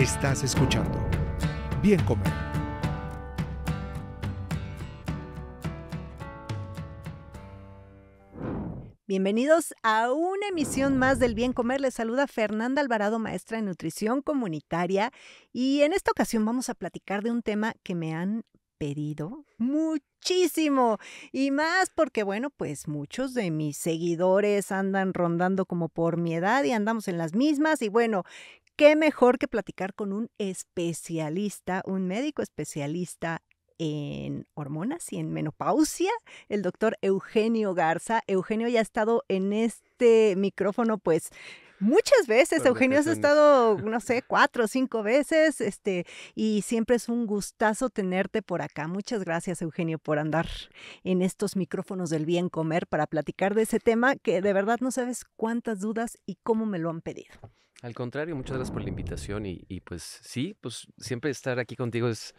Estás escuchando Bien Comer. Bienvenidos a una emisión más del Bien Comer. Les saluda Fernanda Alvarado, maestra en nutrición comunitaria. Y en esta ocasión vamos a platicar de un tema que me han pedido muchísimo y más porque bueno pues muchos de mis seguidores andan rondando como por mi edad y andamos en las mismas y bueno qué mejor que platicar con un especialista, un médico especialista en hormonas y en menopausia, el doctor Eugenio Garza. Eugenio ya ha estado en este micrófono, pues muchas veces. Eugenio has estado, no sé, cuatro o cinco veces, este, y siempre es un gustazo tenerte por acá. Muchas gracias, Eugenio, por andar en estos micrófonos del bien comer para platicar de ese tema que de verdad no sabes cuántas dudas y cómo me lo han pedido. Al contrario, muchas gracias por la invitación y, pues sí, pues siempre estar aquí contigo es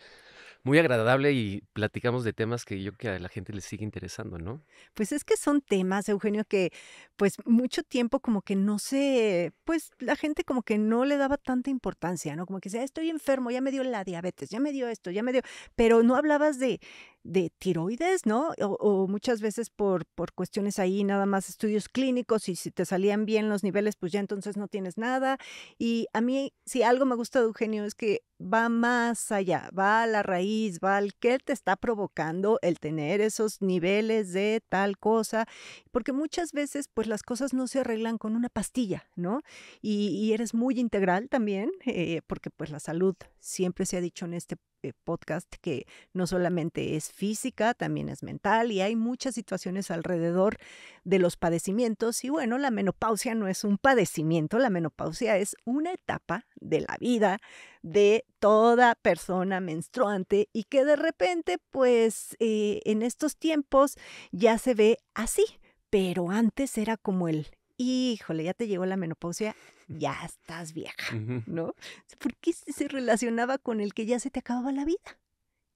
muy agradable y platicamos de temas que yo que a la gente le sigue interesando, ¿no? Pues es que son temas, Eugenio, que pues mucho tiempo como que no sé, pues la gente como que no le daba tanta importancia, ¿no? Como que decía, estoy enfermo, ya me dio la diabetes, ya me dio esto, ya me dio, pero no hablabas de de tiroides, ¿no? O, muchas veces por, por cuestiones ahí, nada más estudios clínicos y si te salían bien los niveles, pues ya entonces no tienes nada. Y a mí, si algo me gusta de Eugenio es que va más allá, va a la raíz, va al que te está provocando el tener esos niveles de tal cosa, porque muchas veces pues las cosas no se arreglan con una pastilla, ¿no? Y, eres muy integral también, eh, porque pues la salud siempre se ha dicho en este eh, podcast que no solamente es física, también es mental y hay muchas situaciones alrededor de los padecimientos. Y bueno, la menopausia no es un padecimiento, la menopausia es una etapa de la vida de toda persona menstruante y que de repente, pues eh, en estos tiempos ya se ve así, pero antes era como el híjole, ya te llegó la menopausia, ya estás vieja, ¿no? ¿Por qué se relacionaba con el que ya se te acababa la vida?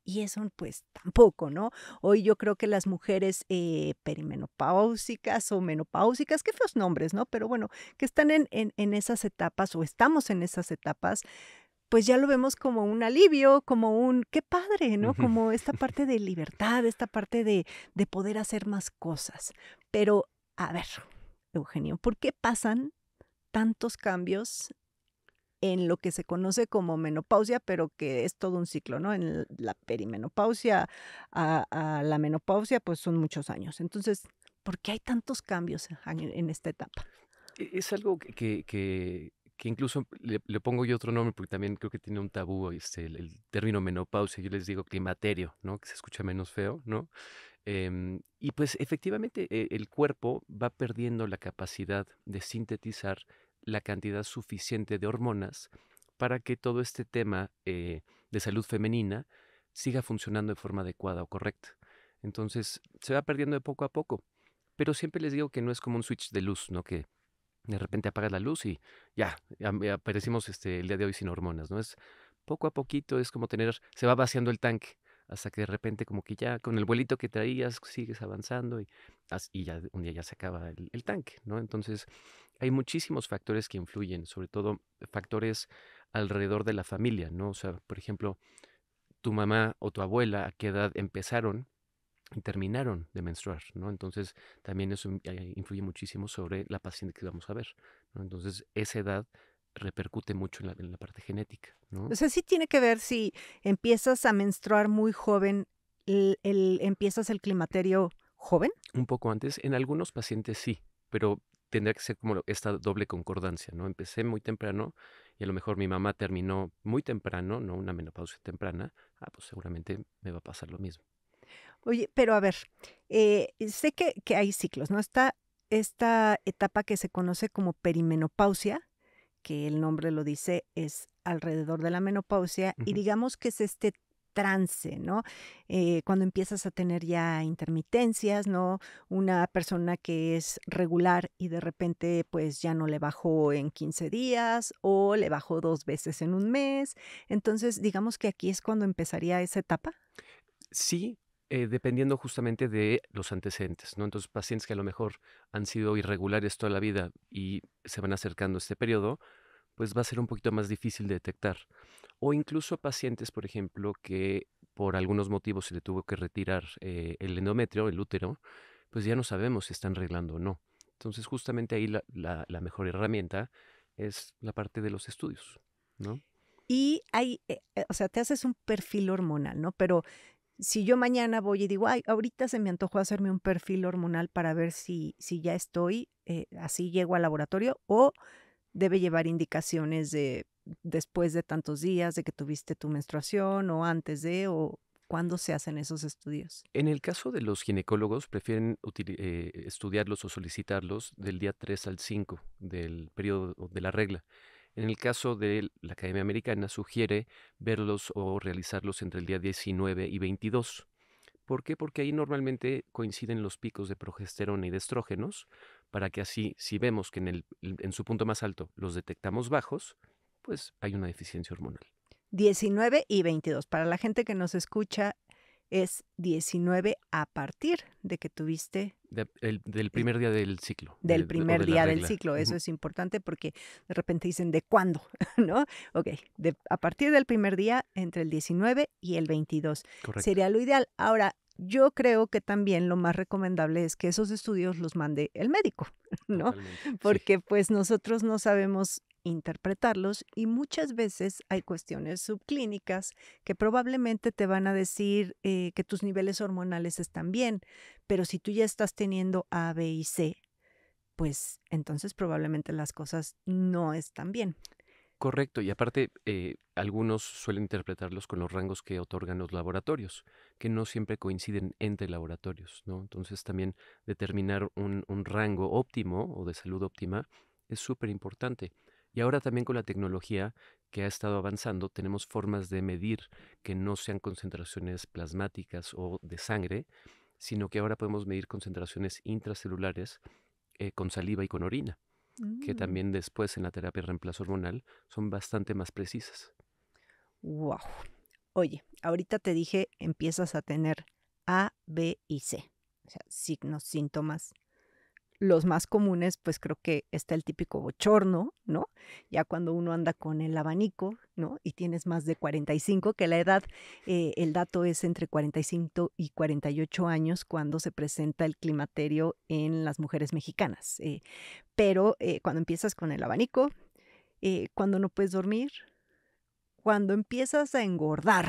Y eso pues tampoco, ¿no? Hoy yo creo que las mujeres eh, perimenopáusicas o menopáusicas, qué feos nombres, ¿no? Pero bueno, que están en, en, en esas etapas o estamos en esas etapas, pues ya lo vemos como un alivio, como un qué padre, ¿no? Como esta parte de libertad, esta parte de, de poder hacer más cosas. Pero, a ver, Eugenio, ¿por qué pasan tantos cambios en lo que se conoce como menopausia, pero que es todo un ciclo, ¿no? En la perimenopausia a, la menopausia, pues son muchos años. Entonces, ¿por qué hay tantos cambios en, esta etapa? E, es algo que, incluso le, pongo yo otro nombre, porque también creo que tiene un tabú este, el, término menopausia, yo les digo climaterio, ¿no? Que se escucha menos feo, ¿no? Em, y pues efectivamente e, el cuerpo va perdiendo la capacidad de sintetizar la cantidad suficiente de hormonas para que todo este tema eh, de salud femenina siga funcionando de forma adecuada o correcta. Entonces se va perdiendo de poco a poco. Pero siempre les digo que no es como un switch de luz, ¿no? Que de repente apagas la luz y ya, eh, aparecimos este, el día de hoy sin hormonas, ¿no? Es poco a poquito, es como tener, se va vaciando el tanque hasta que de repente como que ya con el vuelito que traías sigues avanzando y, y ya un día ya se acaba el, tanque, ¿no? Entonces hay muchísimos factores que influyen, sobre todo factores alrededor de la familia, ¿no? O sea, por ejemplo, tu mamá o tu abuela a qué edad empezaron y terminaron de menstruar, ¿no? Entonces también eso eh, influye muchísimo sobre la paciente que vamos a ver, ¿no? Entonces esa edad repercute mucho en la, parte genética. ¿no? O sea, sí tiene que ver si empiezas a menstruar muy joven, el, empiezas el climaterio joven. Un poco antes, en algunos pacientes sí, pero tendría que ser como esta doble concordancia, ¿no? Empecé muy temprano y a lo mejor mi mamá terminó muy temprano, no una menopausia temprana, ah, pues seguramente me va a pasar lo mismo. Oye, pero a ver, eh, sé que, hay ciclos, ¿no? Está esta etapa que se conoce como perimenopausia, que el nombre lo dice, es alrededor de la menopausia y digamos que es este trance, ¿no? Eh, cuando empiezas a tener ya intermitencias, ¿no? Una persona que es regular y de repente pues ya no le bajó en 15 días o le bajó dos veces en un mes. Entonces, digamos que aquí es cuando empezaría esa etapa. Sí, eh, dependiendo justamente de los antecedentes, ¿no? Entonces, pacientes que a lo mejor han sido irregulares toda la vida y se van acercando a este periodo, pues va a ser un poquito más difícil de detectar. O incluso pacientes, por ejemplo, que por algunos motivos se le tuvo que retirar eh, el endometrio, el útero, pues ya no sabemos si están reglando o no. Entonces, justamente ahí la, mejor herramienta es la parte de los estudios, ¿no? Y hay, eh, o sea, te haces un perfil hormonal, ¿no? Pero si yo mañana voy y digo, ay, ahorita se me antojó hacerme un perfil hormonal para ver si, ya estoy, eh, así llego al laboratorio, o debe llevar indicaciones de después de tantos días de que tuviste tu menstruación o antes de, o cuándo se hacen esos estudios. En el caso de los ginecólogos, prefieren eh, estudiarlos o solicitarlos del día 3 al 5 del periodo de la regla. En el caso de la Academia Americana, sugiere verlos o realizarlos entre el día 19 y 22. ¿Por qué? Porque ahí normalmente coinciden los picos de progesterona y de estrógenos, para que así, si vemos que en, en su punto más alto los detectamos bajos, pues hay una deficiencia hormonal. 19 y 22. Para la gente que nos escucha es 19 a partir de que tuviste... del primer día del ciclo. Del primer día del ciclo, eso es importante porque de repente dicen, ¿de cuándo? ¿No? Ok, a partir del primer día, entre el 19 y el 22. Correcto. Sería lo ideal. Ahora, yo creo que también lo más recomendable es que esos estudios los mande el médico, ¿no? Porque pues nosotros no sabemos interpretarlos y muchas veces hay cuestiones subclínicas que probablemente te van a decir eh, que tus niveles hormonales están bien, pero si tú ya estás teniendo A, B y C, pues entonces probablemente las cosas no están bien. Correcto, y aparte eh, algunos suelen interpretarlos con los rangos que otorgan los laboratorios, que no siempre coinciden entre laboratorios, ¿no? Entonces también determinar un, un rango óptimo o de salud óptima es súper importante. Y ahora también con la tecnología que ha estado avanzando, tenemos formas de medir que no sean concentraciones plasmáticas o de sangre, sino que ahora podemos medir concentraciones intracelulares eh, con saliva y con orina, que mm. también después en la terapia de reemplazo hormonal son bastante más precisas. ¡Wow! Oye, ahorita te dije, empiezas a tener A, B y C, o sea, signos, síntomas los más comunes, pues creo que está el típico bochorno, ¿no? Ya cuando uno anda con el abanico, ¿no? Y tienes más de 45, que la edad, eh, el dato es entre 45 y 48 años cuando se presenta el climaterio en las mujeres mexicanas. Eh, pero eh, cuando empiezas con el abanico, cuando no puedes dormir, cuando empiezas a engordar,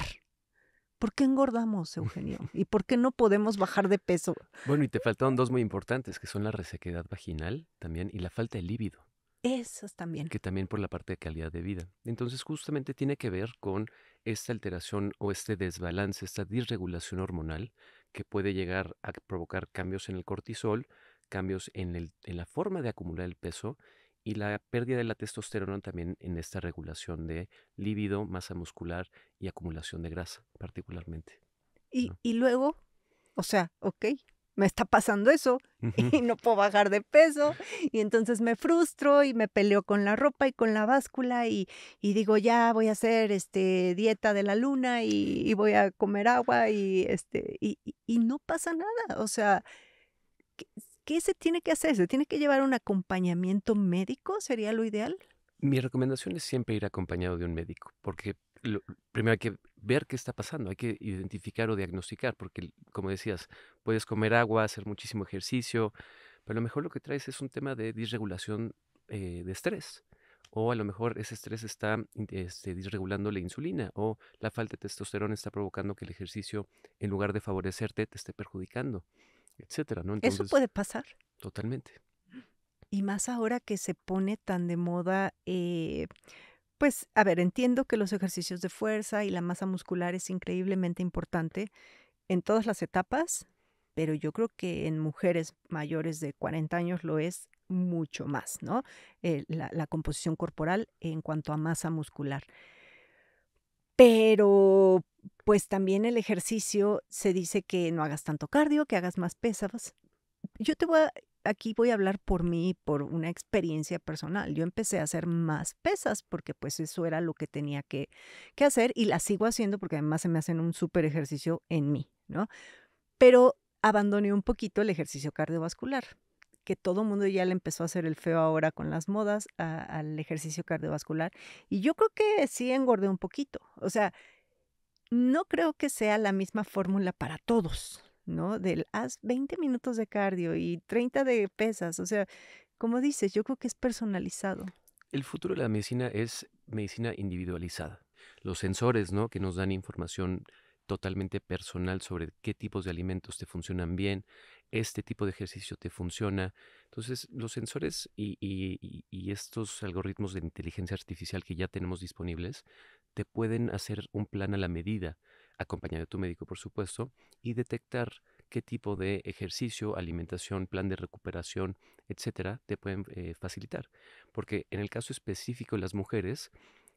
¿Por qué engordamos, Eugenio? ¿Y por qué no podemos bajar de peso? Bueno, y te faltaron dos muy importantes, que son la resequedad vaginal también y la falta de líbido. Esas también. Que también por la parte de calidad de vida. Entonces, justamente tiene que ver con esta alteración o este desbalance, esta disregulación hormonal que puede llegar a provocar cambios en el cortisol, cambios en, en la forma de acumular el peso y la pérdida de la testosterona también en esta regulación de líbido, masa muscular y acumulación de grasa, particularmente. Y, luego, o sea, ok, me está pasando eso y no puedo bajar de peso y entonces me frustro y me peleo con la ropa y con la báscula y, digo ya voy a hacer este dieta de la luna y, voy a comer agua y este y, y, no pasa nada o sea ¿qué se tiene que hacer? ¿Se tiene que llevar un acompañamiento médico? ¿Sería lo ideal? Mi recomendación es siempre ir acompañado de un médico, porque primero hay que ver qué está pasando, hay que identificar o diagnosticar, porque como decías, puedes comer agua, hacer muchísimo ejercicio, pero a lo mejor lo que traes es un tema de disregulación eh, de estrés o a lo mejor ese estrés está este, disregulando la insulina o la falta de testosterona está provocando que el ejercicio, en lugar de favorecerte, te esté perjudicando etcétera, ¿no? Eso puede pasar. Totalmente. Y más ahora que se pone tan de moda, eh, pues, a ver, entiendo que los ejercicios de fuerza y la masa muscular es increíblemente importante en todas las etapas, pero yo creo que en mujeres mayores de 40 años lo es mucho más, ¿no? Eh, la composición corporal en cuanto a masa muscular. Pero pues también el ejercicio se dice que no hagas tanto cardio, que hagas más pesas. Yo te voy aquí voy a hablar por mí, por una experiencia personal. Yo empecé a hacer más pesas porque pues eso era lo que tenía que, que hacer y la sigo haciendo porque además se me hacen un súper ejercicio en mí, ¿no? Pero abandoné un poquito el ejercicio cardiovascular que todo mundo ya le empezó a hacer el feo ahora con las modas al ejercicio cardiovascular. Y yo creo que sí engordé un poquito. O sea, no creo que sea la misma fórmula para todos, ¿no? Del haz 20 minutos de cardio y 30 de pesas. O sea, como dices, yo creo que es personalizado. El futuro de la medicina es medicina individualizada. Los sensores, ¿no? Que nos dan información totalmente personal sobre qué tipos de alimentos te funcionan bien, este tipo de ejercicio te funciona. Entonces, los sensores y, estos algoritmos de inteligencia artificial que ya tenemos disponibles te pueden hacer un plan a la medida, acompañado de tu médico, por supuesto, y detectar qué tipo de ejercicio, alimentación, plan de recuperación, etcétera, te pueden eh, facilitar. Porque en el caso específico de las mujeres,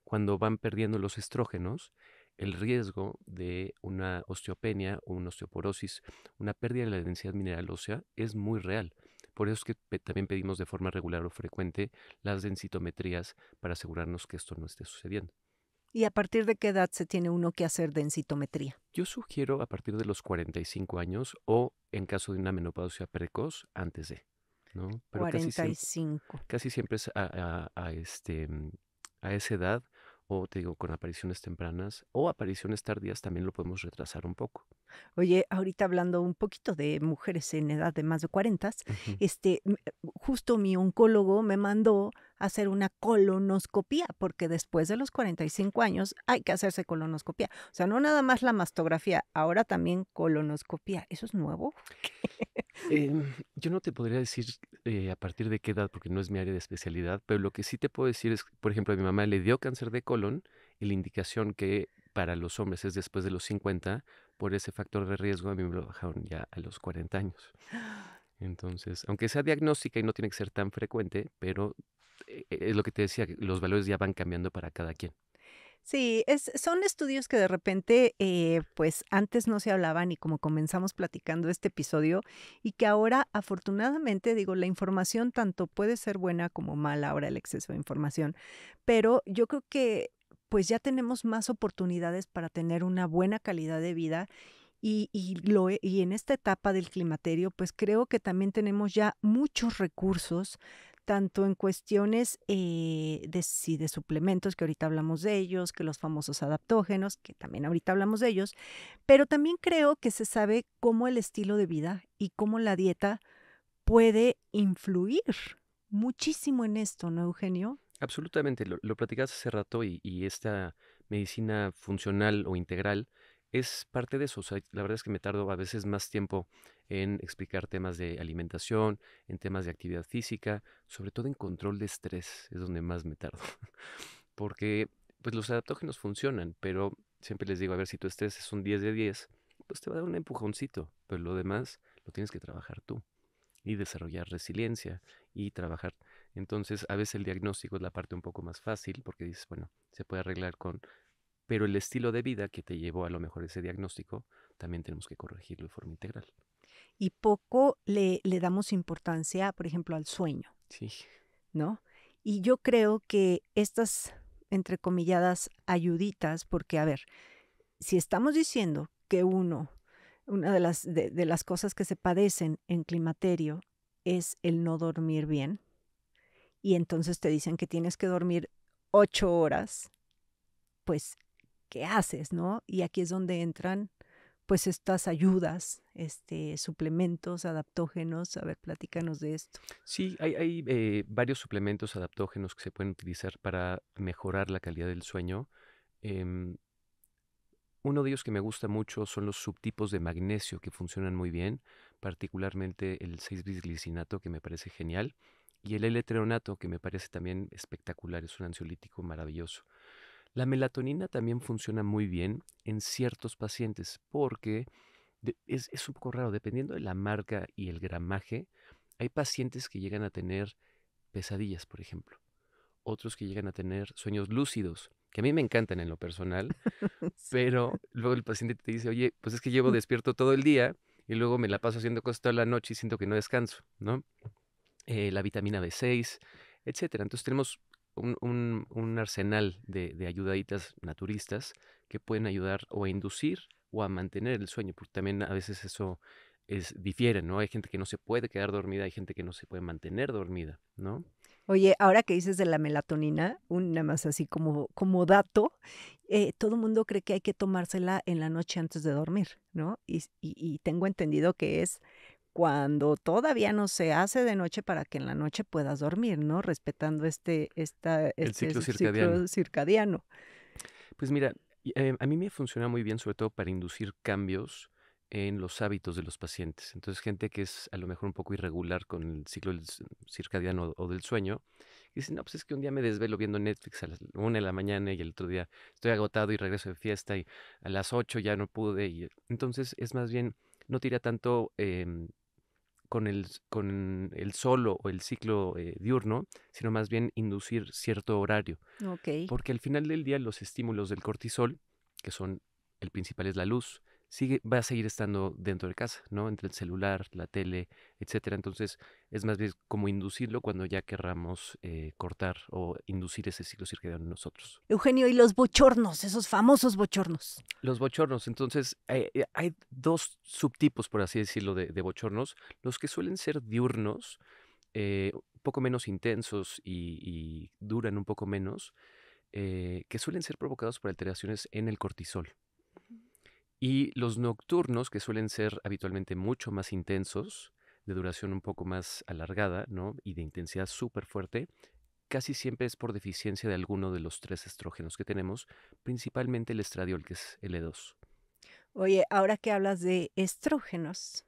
cuando van perdiendo los estrógenos, el riesgo de una osteopenia o una osteoporosis, una pérdida de la densidad mineral ósea es muy real. Por eso es que también pedimos de forma regular o frecuente las densitometrías para asegurarnos que esto no esté sucediendo. ¿Y a partir de qué edad se tiene uno que hacer densitometría? Yo sugiero a partir de los 45 años o en caso de una menopausia precoz antes de. 45. Casi siempre, es a este, esa edad o te digo, con apariciones tempranas o apariciones tardías también lo podemos retrasar un poco. Oye, ahorita hablando un poquito de mujeres en edad de más de 40, este, justo mi oncólogo me mandó a hacer una colonoscopía, porque después de los 45 años hay que hacerse colonoscopía. O sea, no nada más la mastografía, ahora también colonoscopía. ¿Eso es nuevo? Em, yo no te podría decir eh, a partir de qué edad, porque no es mi área de especialidad, pero lo que sí te puedo decir es, por ejemplo, a mi mamá le dio cáncer de colon y la indicación que para los hombres es después de los 50, por ese factor de riesgo, a mí me lo bajaron ya a los 40 años. Entonces, aunque sea diagnóstica y no tiene que ser tan frecuente, pero eh, eh, es lo que te decía, los valores ya van cambiando para cada quien. Sí, es, son estudios que de repente, eh, pues antes no se hablaban y como comenzamos platicando este episodio y que ahora afortunadamente digo, la información tanto puede ser buena como mala ahora el exceso de información, pero yo creo que pues ya tenemos más oportunidades para tener una buena calidad de vida. Y, lo, y en esta etapa del climaterio, pues creo que también tenemos ya muchos recursos, tanto en cuestiones eh, de, de suplementos, que ahorita hablamos de ellos, que los famosos adaptógenos, que también ahorita hablamos de ellos, pero también creo que se sabe cómo el estilo de vida y cómo la dieta puede influir muchísimo en esto, ¿no, Eugenio? Absolutamente, lo, lo platicabas hace rato y, esta medicina funcional o integral es parte de eso. la verdad es que me tardo a veces más tiempo en explicar temas de alimentación, en temas de actividad física, sobre todo en control de estrés, es donde más me tardo. Porque pues los adaptógenos funcionan, pero siempre les digo, a ver, si tu estrés es un 10 de 10, pues te va a dar un empujoncito, pero lo demás lo tienes que trabajar tú y desarrollar resiliencia y trabajar entonces, a veces el diagnóstico es la parte un poco más fácil porque dices, bueno, se puede arreglar con... Pero el estilo de vida que te llevó a lo mejor ese diagnóstico, también tenemos que corregirlo de forma integral. Y poco le, damos importancia, por ejemplo, al sueño. Sí. ¿No? Y yo creo que estas, entre comilladas, ayuditas, porque, a ver, si estamos diciendo que uno, una de las, de las cosas que se padecen en climaterio es el no dormir bien, y entonces te dicen que tienes que dormir ocho horas, pues, ¿qué haces, no? Y aquí es donde entran, pues, estas ayudas, este, suplementos, adaptógenos. A ver, platícanos de esto. Sí, hay, eh, varios suplementos adaptógenos que se pueden utilizar para mejorar la calidad del sueño. Em, uno de ellos que me gusta mucho son los subtipos de magnesio que funcionan muy bien, particularmente el 6-bisglicinato que me parece genial y el l que me parece también espectacular, es un ansiolítico maravilloso. La melatonina también funciona muy bien en ciertos pacientes porque es, es un poco raro, dependiendo de la marca y el gramaje, hay pacientes que llegan a tener pesadillas, por ejemplo. Otros que llegan a tener sueños lúcidos, que a mí me encantan en lo personal, pero luego el paciente te dice, oye, pues es que llevo despierto todo el día y luego me la paso haciendo cosas toda la noche y siento que no descanso, ¿no? Eh, la vitamina B6, etcétera. Entonces tenemos un, arsenal de, ayudaditas naturistas que pueden ayudar o a inducir o a mantener el sueño, porque también a veces eso es, difiere, ¿no? Hay gente que no se puede quedar dormida, hay gente que no se puede mantener dormida, ¿no? Oye, ahora que dices de la melatonina, una nada más así como, como dato, eh, todo el mundo cree que hay que tomársela en la noche antes de dormir, ¿no? y tengo entendido que es cuando todavía no se hace de noche para que en la noche puedas dormir, ¿no? Respetando este, esta, este ciclo, circadiano. Pues mira, eh, a mí me funciona muy bien, sobre todo para inducir cambios en los hábitos de los pacientes. Entonces, gente que es a lo mejor un poco irregular con el ciclo circadiano o del sueño, dice, no, pues es que un día me desvelo viendo Netflix a las 1 de la mañana y el otro día estoy agotado y regreso de fiesta y a las 8 ya no pude. Y... Entonces, es más bien no tira tanto em, con, el, con el solo o el ciclo eh, diurno, sino más bien inducir cierto horario. Porque al final del día los estímulos del cortisol, que son el principal es la luz, va a seguir estando dentro de casa, ¿no? Entre el celular, la tele, etcétera. Entonces, es más bien como inducirlo cuando ya querramos eh, cortar o inducir ese ciclo circadiano en nosotros. Eugenio, y los bochornos, esos famosos bochornos. Los bochornos, entonces, eh, eh, hay, dos subtipos, por así decirlo, de, bochornos. Los que suelen ser diurnos, un poco menos intensos y, duran un poco menos. que suelen ser provocados por alteraciones en el cortisol. Y los nocturnos, que suelen ser habitualmente mucho más intensos, de duración un poco más alargada, ¿no? Y de intensidad súper fuerte, casi siempre es por deficiencia de alguno de los tres estrógenos que tenemos, principalmente el estradiol, que es L2. E Oye, ahora que hablas de estrógenos,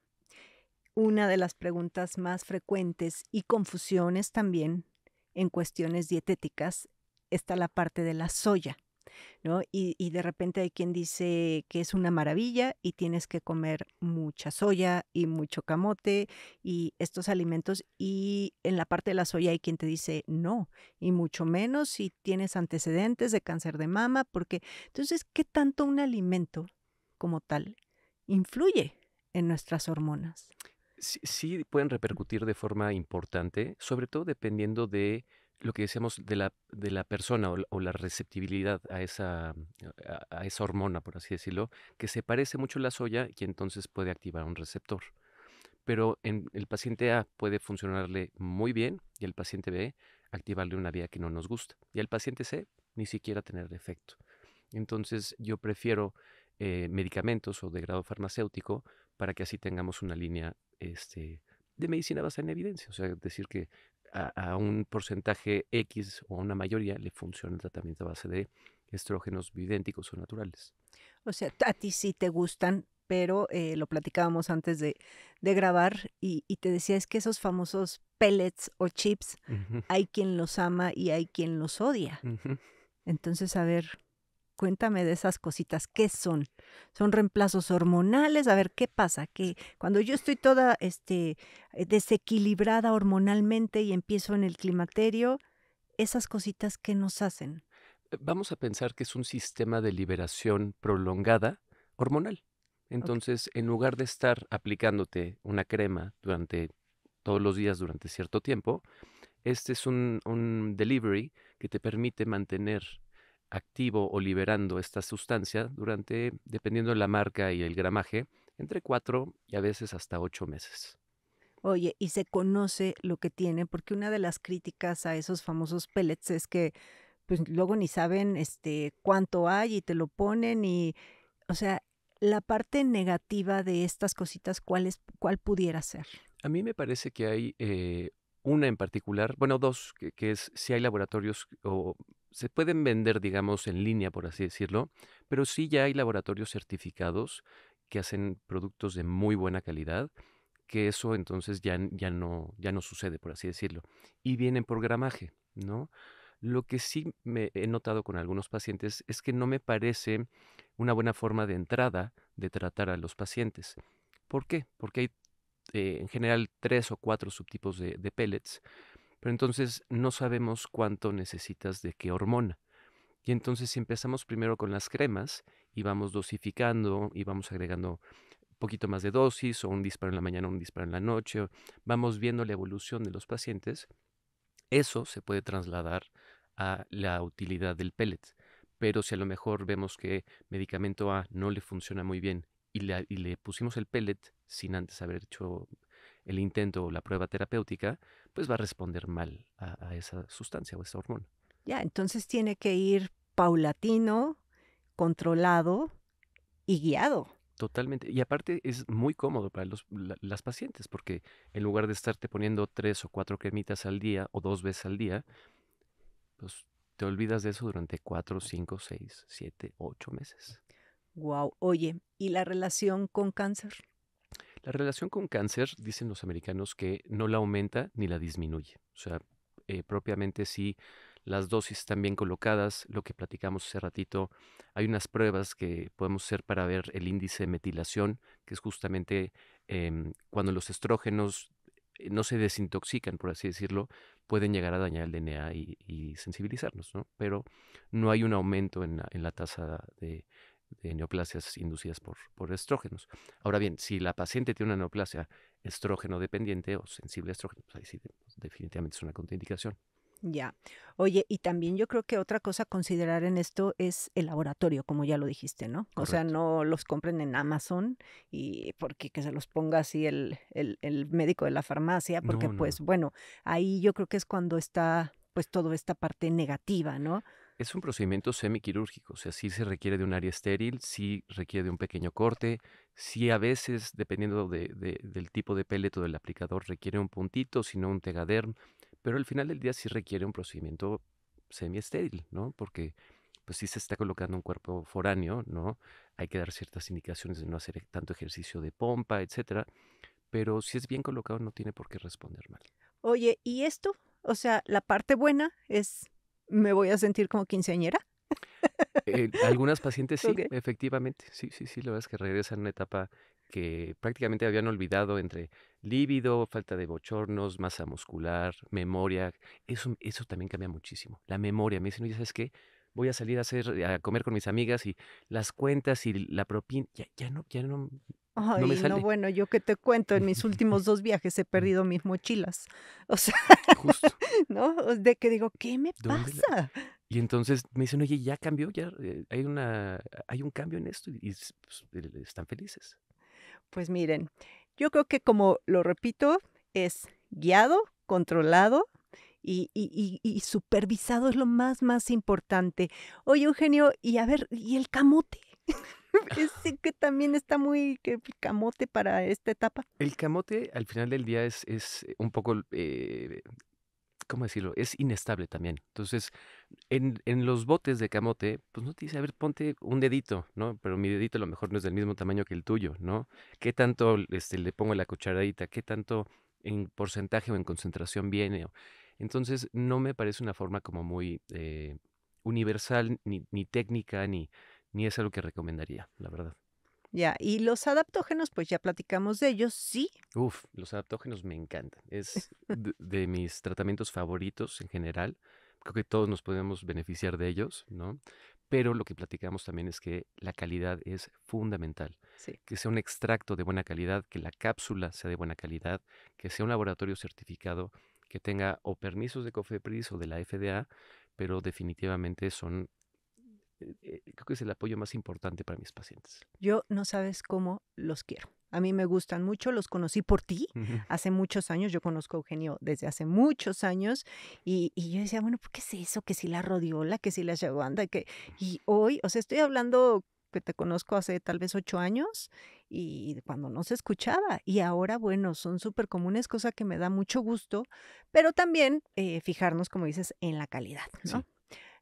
una de las preguntas más frecuentes y confusiones también en cuestiones dietéticas está la parte de la soya. Y, de repente hay quien dice que es una maravilla y tienes que comer mucha soya y mucho camote y estos alimentos. Y en la parte de la soya hay quien te dice no, y mucho menos si tienes antecedentes de cáncer de mama, porque entonces, ¿qué tanto un alimento como tal influye en nuestras hormonas? sí pueden repercutir de forma importante, sobre todo dependiendo de lo que decíamos de la, persona o, la receptibilidad a esa, a, esa hormona, por así decirlo, que se parece mucho a la soya y entonces puede activar un receptor. Pero en el paciente A puede funcionarle muy bien y el paciente B activarle una vía que no nos gusta. Y el paciente C ni siquiera tener efecto. Entonces yo prefiero eh, medicamentos o de grado farmacéutico para que así tengamos una línea este, de medicina basada en evidencia. O sea, decir que a, un porcentaje X o a una mayoría le funciona el tratamiento a base de estrógenos bioidénticos o naturales. O sea, a ti sí te gustan, pero eh, lo platicábamos antes de, grabar y, te decía, es que esos famosos pellets o chips, hay quien los ama y hay quien los odia. Entonces, a ver, Cuéntame de esas cositas. ¿Qué son? ¿Son reemplazos hormonales? A ver, ¿qué pasa? Que cuando yo estoy toda este, eh, desequilibrada hormonalmente y empiezo en el climaterio, esas cositas qué nos hacen. Eh, vamos a pensar que es un sistema de liberación prolongada hormonal. Entonces, en lugar de estar aplicándote una crema durante todos los días durante cierto tiempo, este es un delivery que te permite mantener activo o liberando esta sustancia durante, dependiendo de la marca y el gramaje, entre cuatro y a veces hasta ocho meses. Oye, y se conoce lo que tiene, porque una de las críticas a esos famosos pellets es que pues luego ni saben este cuánto hay y te lo ponen y o sea, la parte negativa de estas cositas cuál es cuál pudiera ser. A mí me parece que hay eh, una en particular, bueno, dos, que, que, es si hay laboratorios o se pueden vender, digamos, en línea, por así decirlo, pero sí ya hay laboratorios certificados que hacen productos de muy buena calidad, que eso entonces ya, ya, no, ya no sucede, por así decirlo. Y vienen por gramaje, ¿no? Lo que sí me he notado con algunos pacientes es que no me parece una buena forma de entrada de tratar a los pacientes. ¿Por qué? Porque hay eh, en general tres o cuatro subtipos de pellets pero entonces no sabemos cuánto necesitas de qué hormona. Y entonces si empezamos primero con las cremas y vamos dosificando y vamos agregando un poquito más de dosis o un disparo en la mañana, un disparo en la noche, vamos viendo la evolución de los pacientes, eso se puede trasladar a la utilidad del pellet. Pero si a lo mejor vemos que medicamento A no le funciona muy bien y le, y le pusimos el pellet sin antes haber hecho el intento o la prueba terapéutica, pues va a responder mal a, esa sustancia o a esa hormona. Ya, entonces tiene que ir paulatino, controlado y guiado. Totalmente. Y aparte es muy cómodo para los, las pacientes porque en lugar de estarte poniendo tres o cuatro cremitas al día o dos veces al día, pues te olvidas de eso durante cuatro, cinco, seis, siete, ocho meses. Wow. Oye, ¿y la relación con cáncer? La relación con cáncer, dicen los americanos, que no la aumenta ni la disminuye. O sea, eh, propiamente si las dosis están bien colocadas, lo que platicamos hace ratito, hay unas pruebas que podemos hacer para ver el índice de metilación, que es justamente em, cuando los estrógenos eh, no se desintoxican, por así decirlo, pueden llegar a dañar el DNA y, sensibilizarnos, ¿no? Pero no hay un aumento en la tasa de de neoplasias inducidas por, estrógenos. Ahora bien, si la paciente tiene una neoplasia estrógeno dependiente o sensible a estrógeno, pues ahí sí pues definitivamente es una contraindicación. Ya. Oye, y también yo creo que otra cosa a considerar en esto es el laboratorio, como ya lo dijiste, ¿no? O sea, no los compren en Amazon y porque que se los ponga así el, médico de la farmacia, porque pues bueno, ahí yo creo que es cuando está pues toda esta parte negativa, ¿no? Es un procedimiento semiquirúrgico, o sea, sí se requiere de un área estéril, sí requiere de un pequeño corte, sí a veces, dependiendo del tipo de peleto del aplicador, requiere un puntito, si no un tegaderm, pero al final del día sí requiere un procedimiento semi estéril, ¿no? Porque pues sí se está colocando un cuerpo foráneo, ¿no? Hay que dar ciertas indicaciones de no hacer e, tanto ejercicio de pompa, etcétera, pero si es bien colocado no tiene por qué responder mal. Oye, ¿y esto? O sea, la parte buena es me voy a sentir como quinceañera. Eh, algunas pacientes sí, efectivamente. Sí, sí, sí, la verdad es que regresan a una etapa que prácticamente habían olvidado entre lívido, falta de bochornos, masa muscular, memoria. Eso, eso también cambia muchísimo. La memoria. Me dicen, oye, ¿sabes qué? Voy a salir a, hacer, a comer con mis amigas y las cuentas y la propina. Ya, ya, no, ya no Ay, no, bueno, yo que te cuento, en mis últimos dos viajes he perdido mis mochilas. O sea, Justo. ¿no? De que digo, ¿qué me pasa? Y entonces me dicen, oye, ya cambió, ya eh, hay, una, hay un cambio en esto y, pues, están felices. Pues miren, yo creo que como lo repito, es guiado, controlado, y, y, supervisado es lo más, más importante. Oye, Eugenio, y a ver, ¿y el camote? sí que también está muy camote para esta etapa. El camote al final del día es, eh, un poco, eh, ¿cómo decirlo? Es inestable también. Entonces, en, los botes de camote, pues no te dice, a ver, ponte un dedito, ¿no? Pero mi dedito a lo mejor no es del mismo tamaño que el tuyo, ¿no? ¿Qué tanto este, le pongo la cucharadita? ¿Qué tanto en porcentaje o en concentración viene? Entonces, no me parece una forma como muy eh, universal, ni, ni técnica, ni ni es algo que recomendaría, la verdad. Ya, y los adaptógenos, pues ya platicamos de ellos, ¿sí? Uf, los adaptógenos me encantan. Es de, mis tratamientos favoritos en general. Creo que todos nos podemos beneficiar de ellos, ¿no? Pero lo que platicamos también es que la calidad es fundamental. Que sea un extracto de buena calidad, que la cápsula sea de buena calidad, que sea un laboratorio certificado, que tenga o permisos de COFEPRIS o de la FDA, pero definitivamente son eh, eh, creo que es el apoyo más importante para mis pacientes. Yo no sabes cómo los quiero. A mí me gustan mucho, los conocí por ti hace muchos años. Yo conozco a Eugenio desde hace muchos años y, yo decía, bueno, ¿por qué es eso? Que si la rodiola, que si la llevanda que. Y hoy, o sea, estoy hablando que te conozco hace tal vez ocho años y cuando no se escuchaba. Y ahora, bueno, son súper comunes, cosa que me da mucho gusto, pero también eh, fijarnos, como dices, en la calidad, ¿no?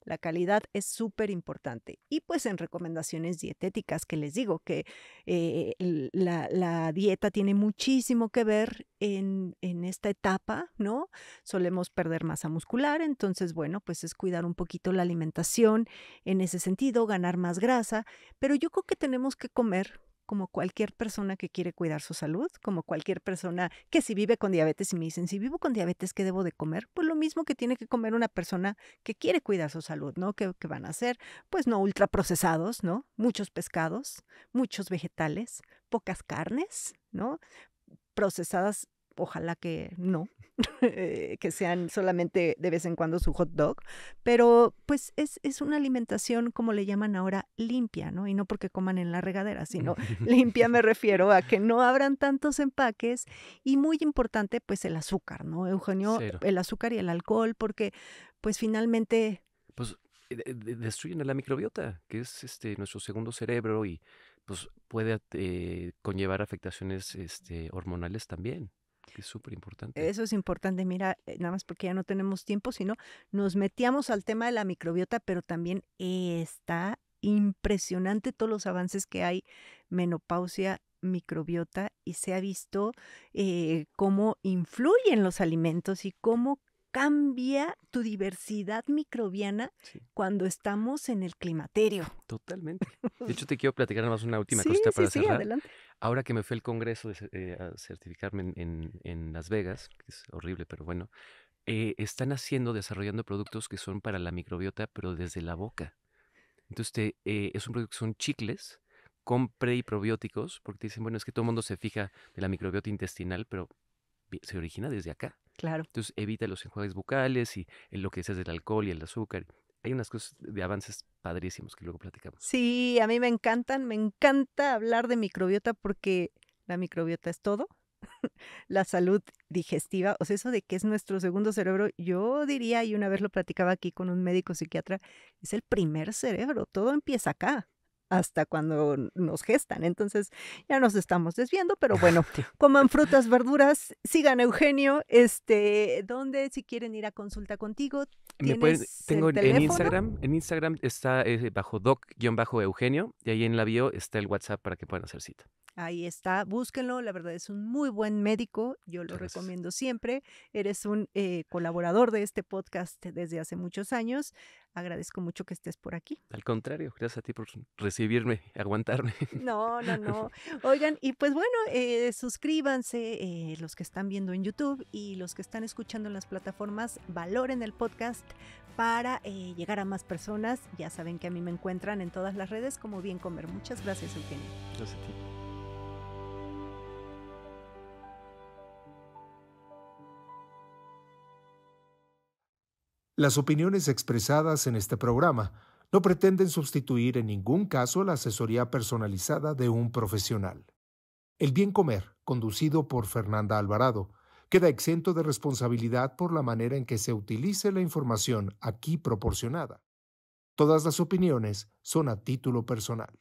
La calidad es súper importante. Y pues en recomendaciones dietéticas, que les digo que eh, la, dieta tiene muchísimo que ver en, en esta etapa, ¿no? Solemos perder masa muscular, entonces, bueno, pues es cuidar un poquito la alimentación en ese sentido, ganar más grasa, pero yo creo que tenemos que comer como cualquier persona que quiere cuidar su salud, como cualquier persona que si vive con diabetes y me dicen, si vivo con diabetes, ¿qué debo de comer? Pues lo mismo que tiene que comer una persona que quiere cuidar su salud, ¿no? ¿Qué, van a hacer? Pues no procesados, ¿no? Muchos pescados, muchos vegetales, pocas carnes, ¿no? Procesadas ojalá que no, eh, que sean solamente de vez en cuando su hot dog, pero pues es, es, una alimentación como le llaman ahora limpia, ¿no? Y no porque coman en la regadera, sino limpia me refiero a que no abran tantos empaques y muy importante pues el azúcar, ¿no? Eugenio, el azúcar y el alcohol, porque pues finalmente... Pues eh, destruyen a la microbiota, que es este nuestro segundo cerebro y pues puede eh, conllevar afectaciones este, hormonales también es súper importante. Eso es importante, mira, eh, nada más porque ya no tenemos tiempo, sino nos metíamos al tema de la microbiota, pero también está impresionante todos los avances que hay, menopausia, microbiota, y se ha visto eh, cómo influyen los alimentos y cómo cambia tu diversidad microbiana cuando estamos en el climaterio. Totalmente. De hecho, te quiero platicar más una última cosa cosita para sí, cerrar. Ahora que me fue el Congreso eh, a certificarme en, Las Vegas, que es horrible, pero bueno, eh, están haciendo, desarrollando productos que son para la microbiota, pero desde la boca. Entonces, eh, es un producto que son chicles con pre y probióticos, porque dicen, bueno, es que todo el mundo se fija de la microbiota intestinal, pero se origina desde acá. Claro. Entonces evita los enjuagues bucales y eh, lo que es del alcohol y el azúcar. Hay unas cosas de avances padrísimos que luego platicamos. Sí, a mí me encantan, me encanta hablar de microbiota porque la microbiota es todo. la salud digestiva, o sea, eso de que es nuestro segundo cerebro, yo diría, y una vez lo platicaba aquí con un médico psiquiatra, es el primer cerebro, todo empieza acá hasta cuando nos gestan. Entonces ya nos estamos desviando, pero bueno, coman frutas, verduras, sigan Eugenio, este, donde si quieren ir a consulta contigo. Me tengo en, Instagram, en Instagram está eh, bajo doc-eugenio y ahí en la bio está el WhatsApp para que puedan hacer cita. Ahí está, búsquenlo, la verdad es un muy buen médico, yo lo recomiendo siempre. Eres un eh, colaborador de este podcast desde hace muchos años, agradezco mucho que estés por aquí. Al contrario, gracias a ti por recibirme, aguantarme. No, no, no. Oigan, y pues bueno, eh, suscríbanse eh, los que están viendo en YouTube y los que están escuchando en las plataformas, valoren el podcast para llegar a más personas. Ya saben que a mí me encuentran en todas las redes como Bien Comer. Muchas gracias, Eugenio. Gracias a ti. Las opiniones expresadas en este programa no pretenden sustituir en ningún caso la asesoría personalizada de un profesional. El Bien Comer, conducido por Fernanda Alvarado, queda exento de responsabilidad por la manera en que se utilice la información aquí proporcionada. Todas las opiniones son a título personal.